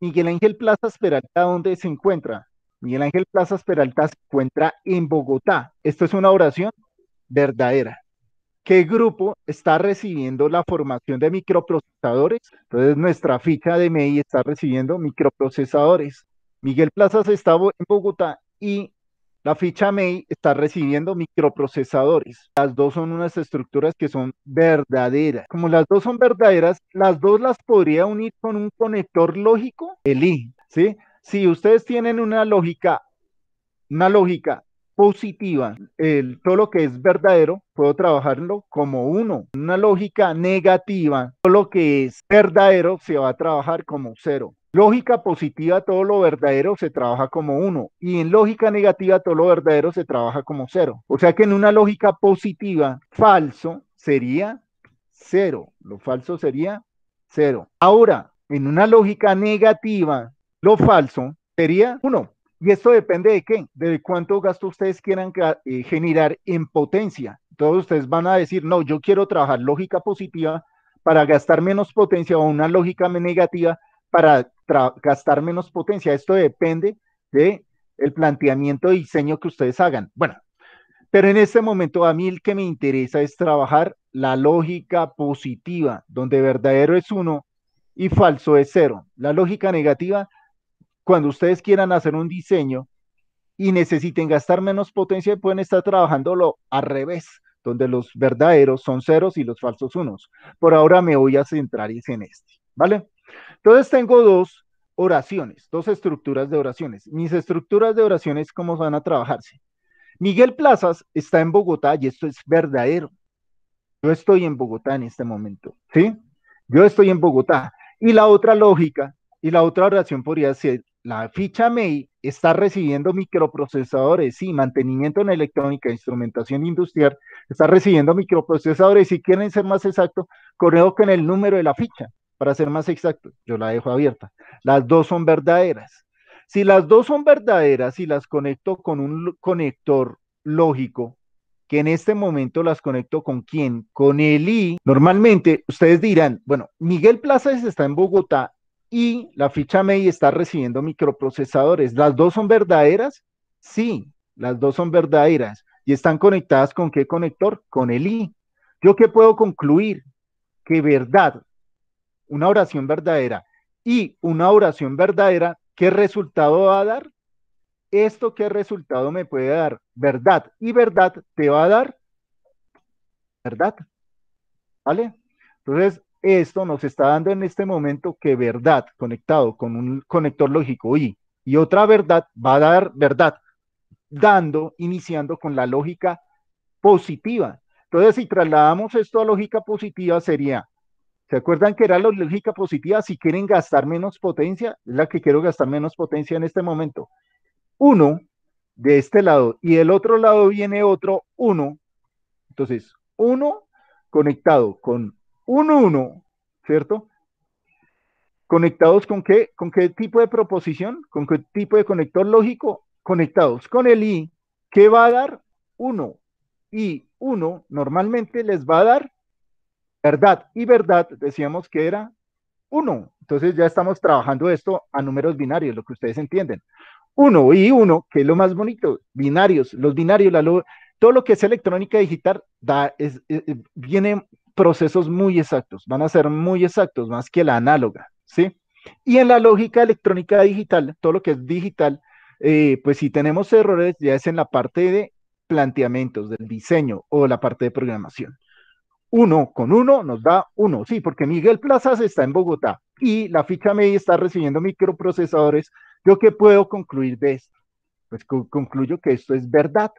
Miguel Ángel Plaza Peralta, ¿dónde se encuentra? Miguel Ángel Plaza Peralta se encuentra en Bogotá. Esto es una oración verdadera. ¿Qué grupo está recibiendo la formación de microprocesadores? Entonces nuestra ficha de MI está recibiendo microprocesadores. Miguel Plazas estaba en Bogotá y la ficha MEI está recibiendo microprocesadores. Las dos son unas estructuras que son verdaderas. Como las dos son verdaderas, las dos las podría unir con un conector lógico, el I, Si ustedes tienen una lógica, una lógica positiva, el, todo lo que es verdadero, puedo trabajarlo como uno. Una lógica negativa, todo lo que es verdadero se va a trabajar como cero lógica positiva todo lo verdadero se trabaja como uno y en lógica negativa todo lo verdadero se trabaja como cero. O sea que en una lógica positiva, falso sería cero. Lo falso sería cero. Ahora, en una lógica negativa, lo falso sería uno. Y esto depende de qué, de cuánto gasto ustedes quieran eh, generar en potencia. Entonces ustedes van a decir, no, yo quiero trabajar lógica positiva para gastar menos potencia o una lógica negativa para gastar menos potencia. Esto depende de el planteamiento de diseño que ustedes hagan. Bueno, pero en este momento a mí el que me interesa es trabajar la lógica positiva, donde verdadero es uno y falso es cero. La lógica negativa, cuando ustedes quieran hacer un diseño y necesiten gastar menos potencia, pueden estar trabajándolo al revés, donde los verdaderos son ceros y los falsos unos. Por ahora me voy a centrar en este, ¿vale? Entonces tengo dos oraciones, dos estructuras de oraciones. Mis estructuras de oraciones, ¿cómo van a trabajarse? Miguel Plazas está en Bogotá y esto es verdadero. Yo estoy en Bogotá en este momento, ¿sí? Yo estoy en Bogotá. Y la otra lógica y la otra oración podría ser, la ficha MEI está recibiendo microprocesadores, y mantenimiento en electrónica, instrumentación industrial, está recibiendo microprocesadores, si quieren ser más exactos, correo con el número de la ficha. Para ser más exacto, yo la dejo abierta. Las dos son verdaderas. Si las dos son verdaderas y las conecto con un conector lógico, que en este momento las conecto con quién? Con el I. Normalmente ustedes dirán, bueno, Miguel Plazas está en Bogotá y la ficha MEI está recibiendo microprocesadores. ¿Las dos son verdaderas? Sí, las dos son verdaderas. ¿Y están conectadas con qué conector? Con el I. ¿Yo qué puedo concluir? Que verdad una oración verdadera. Y una oración verdadera, ¿qué resultado va a dar? Esto qué resultado me puede dar verdad y verdad te va a dar verdad. ¿Vale? Entonces, esto nos está dando en este momento que verdad conectado con un conector lógico y y otra verdad va a dar verdad, dando, iniciando con la lógica positiva. Entonces, si trasladamos esto a lógica positiva, sería ¿Se acuerdan que era la lógica positiva? Si quieren gastar menos potencia, es la que quiero gastar menos potencia en este momento. Uno de este lado y del otro lado viene otro uno. Entonces, uno conectado con un uno, ¿cierto? ¿Conectados con qué? ¿Con qué tipo de proposición? ¿Con qué tipo de conector lógico? Conectados con el I. ¿Qué va a dar? Uno. Y uno normalmente les va a dar verdad y verdad decíamos que era uno. Entonces ya estamos trabajando esto a números binarios, lo que ustedes entienden. Uno y uno, que es lo más bonito, binarios, los binarios, la todo lo que es electrónica digital da, es, viene procesos muy exactos, van a ser muy exactos, más que la análoga, ¿sí? Y en la lógica electrónica digital, todo lo que es digital, eh, pues si tenemos errores ya es en la parte de planteamientos del diseño o la parte de programación uno con uno nos da uno, sí, porque Miguel Plazas está en Bogotá y la ficha media está recibiendo microprocesadores. ¿Yo qué puedo concluir de esto? Pues concluyo que esto es verdad,